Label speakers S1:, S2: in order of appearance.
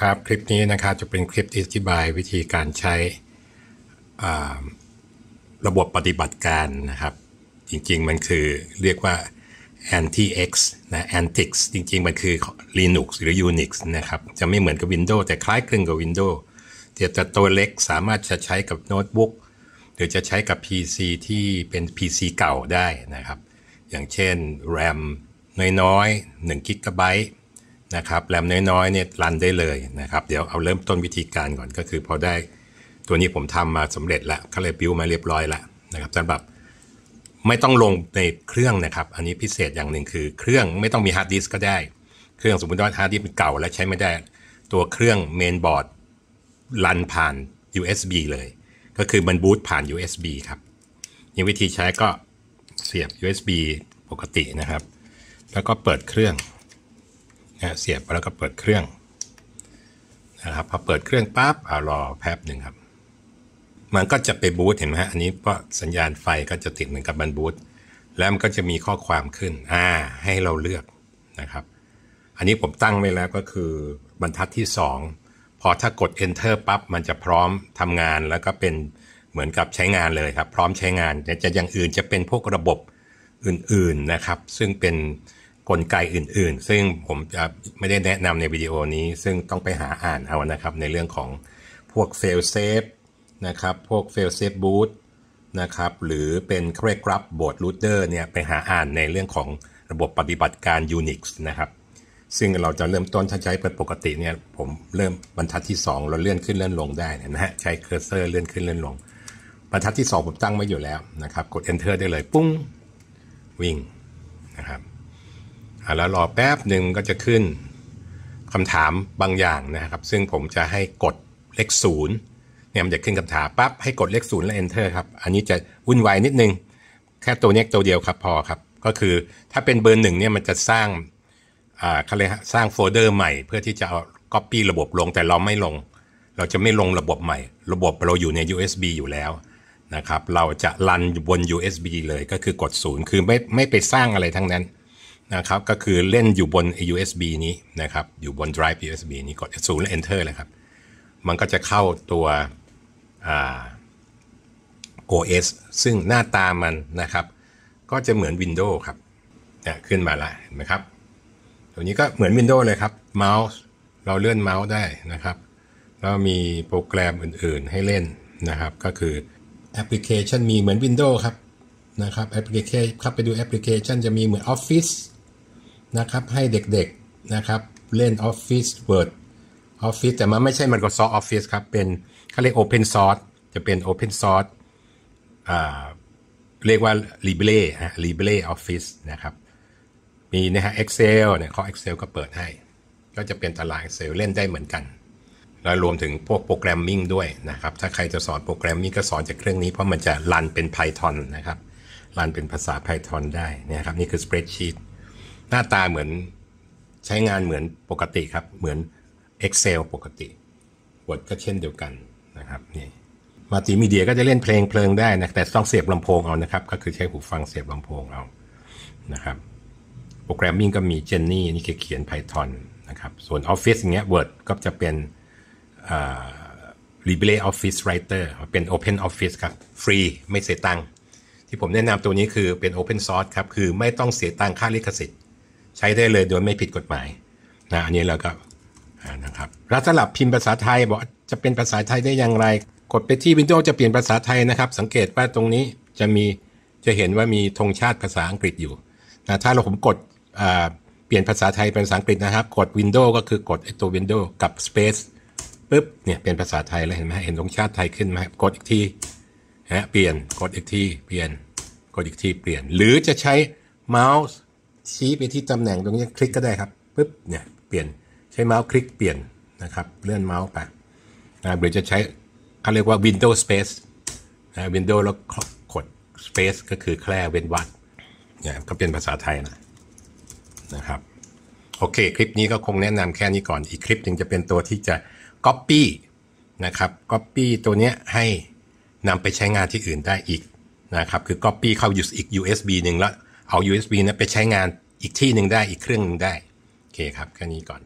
S1: ครับ คลิปนี้นะครับจะเป็นคลิปอธิบายวิธีการใช้ระบบปฏิบัติการนะครับ จริงๆมันคือเรียกว่า AntiX นะ Antix จริง ๆ มันคือ Linux หรือ Unix นะครับจะไม่เหมือนกับ Windows แต่คล้ายคลึงกับ Windows แต่ตัวเล็กสามารถจะใช้กับโน้ตบุ๊กหรือจะใช้กับ PC ที่เป็น PC เก่าได้นะครับ อย่างเช่น RAM น้อยๆ1กิกะไบต์นะครับแรมน้อยๆเนี่ยรันได้เลยนะครับเดี๋ยวเอาเริ่มต้นวิธีการก่อนก็คือพอได้ตัวนี้ผมทำมาสำเร็จแล้วก็เลยบิวมาเรียบร้อยแล้วนะครับสำหรับไม่ต้องลงในเครื่องนะครับ อันนี้พิเศษอย่างหนึ่งคือเครื่องไม่ต้องมีฮาร์ดดิสก์ก็ได้ เครื่องสมมติว่าฮาร์ดดิสก์เก่าและใช้ไม่ได้ตัวเครื่องเมนบอร์ดรันผ่าน USB เลย ก็คือมันบูตผ่าน USB ครับนี่วิธีใช้ก็เสียบ USB ปกตินะครับ แล้วก็เปิดเครื่องนะเสียบแล้วก็เปิดเครื่องนะครับพอเปิดเครื่องปั๊บเอารอแป๊บหนึ่งครับมันก็จะไปบูตเห็นไหมฮะอันนี้ก็สัญญาณไฟก็จะติดเหมือนกับบันบูตแล้วมันก็จะมีข้อความขึ้นอ่าให้เราเลือกนะครับ อันนี้ผมตั้งไว้แล้วก็คือ บรรทัดที่ 2 พอถ้ากด enter ปั๊บมันจะพร้อมทำงานแล้วก็เป็นเหมือนกับใช้งานเลยครับ พร้อมใช้งานจะอย่างอื่นจะเป็นพวกระบบอื่น ๆนะครับ ซึ่งเป็นกลไกอื่นๆ ซึ่งผมจะไม่ได้แนะนำในวิดีโอนี้ ซึ่งต้องไปหาอ่านเอานะครับ ในเรื่องของพวกเฟลเซฟนะครับ พวกเฟลเซฟบูทนะครับ หรือเป็นเครกรับร์ดรูเตอร์เนี่ยไปหาอ่านในเรื่องของระบบปฏิบัติการ Unix นะครับ ซึ่งเราจะเริ่มต้นถ้าใช้เป็นปกติเนี่ย ผมเริ่มบรรทัดที่ 2 เราเลื่อนขึ้นเลื่อนลงได้นะฮะใช้เคอร์เซอร์เลื่อนขึ้นเลื่อนลง บรรทัดที่ 2 ผมตั้งไว้อยู่แล้วนะครับ กด Enter ได้เลยปุ้งวิ่งนะครับแล้วรอแป๊บหนึ่งก็จะขึ้นคำถามบางอย่างนะครับ ซึ่งผมจะให้กดเลขศูนย์เนี่ยมันจะขึ้นคำถามปั๊บให้กดเลขศูนย์แล้ว enter ครับอันนี้จะวุ่นวายนิดนึง แค่ตัวนี้ตัวเดียวครับพอครับก็คือถ้าเป็นเบอร์หนึ่งเนี่ยมันจะสร้างอ่าเขาเลยสร้างโฟลเดอร์ใหม่ เพื่อที่จะเอา copy ระบบลงแต่เราไม่ลง เราจะไม่ลงระบบใหม่ ระบบเราอยู่ใน USB อยู่แล้วนะครับ เราจะรันบน USB เลยก็คือกดศูนย์คือไม่ไม่ไปสร้างอะไรทั้งนั้นนะครับก็คือเล่นอยู่บน USB นี้นะครับอยู่บน drive USB นี้กด0และ Enter เลยครับ มันก็จะเข้าตัว OS ซึ่งหน้าตามันนะครับ ก็จะเหมือน Windows ครับเนี่ยขึ้นมาละเห็นไหมครับตัวนี้ก็เหมือน Windows เลยครับเมาส์เราเลื่อนเมาส์ได้นะครับแล้วมีโปรแกรมอื่น ๆให้เล่นนะครับ ก็คือแอปพลิเคชันมีเหมือน Windows ครับนะครับแอปพลิเคชันเข้าไปดูแอปพลิเคชันจะมีเหมือน Office นะครับให้เด็กๆนะครับเล่น Office Word Office แต่มันไม่ใช่ Microsoft Office ครับ เป็นเขาเรียก Open Source จะเป็น Open Source เรียกว่า Libre ฮะ Libre Office นะครับมีนะฮะ Excel เนี่ยข้อ Excel ก็เปิดให้ ก็จะเป็นตาราง Excel เล่นได้เหมือนกัน แล้วรวมถึงพวกโปรแกรมมิ่งด้วยนะครับถ้าใครจะสอนโปรแกรมมิ่งก็สอนจากเครื่องนี้เพราะมันจะรันเป็น Python นะครับ รันเป็นภาษา Python ได้นะครับนี่คือ Spreadsheet หน้าตาเหมือนใช้งานเหมือนปกติครับ เหมือน Excel ปกติ Word ก็เช่นเดียวกันนะครับนี่มาติมีเดียก็จะเล่นเพลงเพลิงได้นะ แต่ต้องเสียบลำโพงเอานะครับ ก็คือใช้หูฟังเสียบลำโพงเอานะครับโปรแกรมมิ่งก็มี Jenny นี่คือเขียน Python นะครับส่วน Office อย่างเงี้ย Word ก็จะเป็น Libre Office Writer เป็น Open Office ครับฟรีไม่เสียตังค์ที่ผมแนะนำตัวนี้คือเป็น Open Source ครับคือไม่ต้องเสียตังค่าลิขสิทธิ์ใช้ได้เลยโดยไม่ผิดกฎหมายนะอันนี้เราก็นะครับรัสลับพิมพ์ภาษาไทยบอกจะเป็นภาษาไทยได้อย่างไร กดไปที่ Windows จะเปลี่ยนภาษาไทยนะครับสังเกตว่าตรงนี้จะมี จะเห็นว่ามีธงชาติภาษาอังกฤษอยู่นะถ้าเราผมกดเปลี่ยนภาษาไทยเป็นภาษาอังกฤษนะครับกด Windows ก็คือกดตัว Windows กับ Space ปุ๊บเนี่ยเป็นภาษาไทยแล้วเห็นไหมเห็นธงชาติไทยขึ้นไหมกดอีกทีนะเปลี่ยนกดอีกทีเปลี่ยนกดอีกทีเปลี่ยน หรือจะใช้เมาส์ชี้ไปที่ตำแหน่งตรงนี้คลิกก็ได้ครับ ปึ๊บเนี่ยเปลี่ยนใช้เมาส์คลิกเปลี่ยนนะครับเลื่อนเมาส์ไปนะหรือจะใช้เขาเรียกว่า Windows Space นะ Windows แล้วกด Space ก็คือแค่เว้นวรรคเนี่ยก็เป็นภาษาไทยนะ นะครับ โอเค คลิปนี้ก็คงแนะนำแค่นี้ก่อนอีกคลิปหนึ่งจะเป็นตัวที่จะ Copy นะครับ Copy ตัวเนี้ยให้นำไปใช้งานที่อื่นได้อีกนะครับคือ Copy เข้าอยู่อีก USB หนึ่งแล้วเอา USB นะไปใช้งานอีกที่หนึ่งได้อีกเครื่องหนึ่งได้ โอเคครับ แค่นี้ก่อน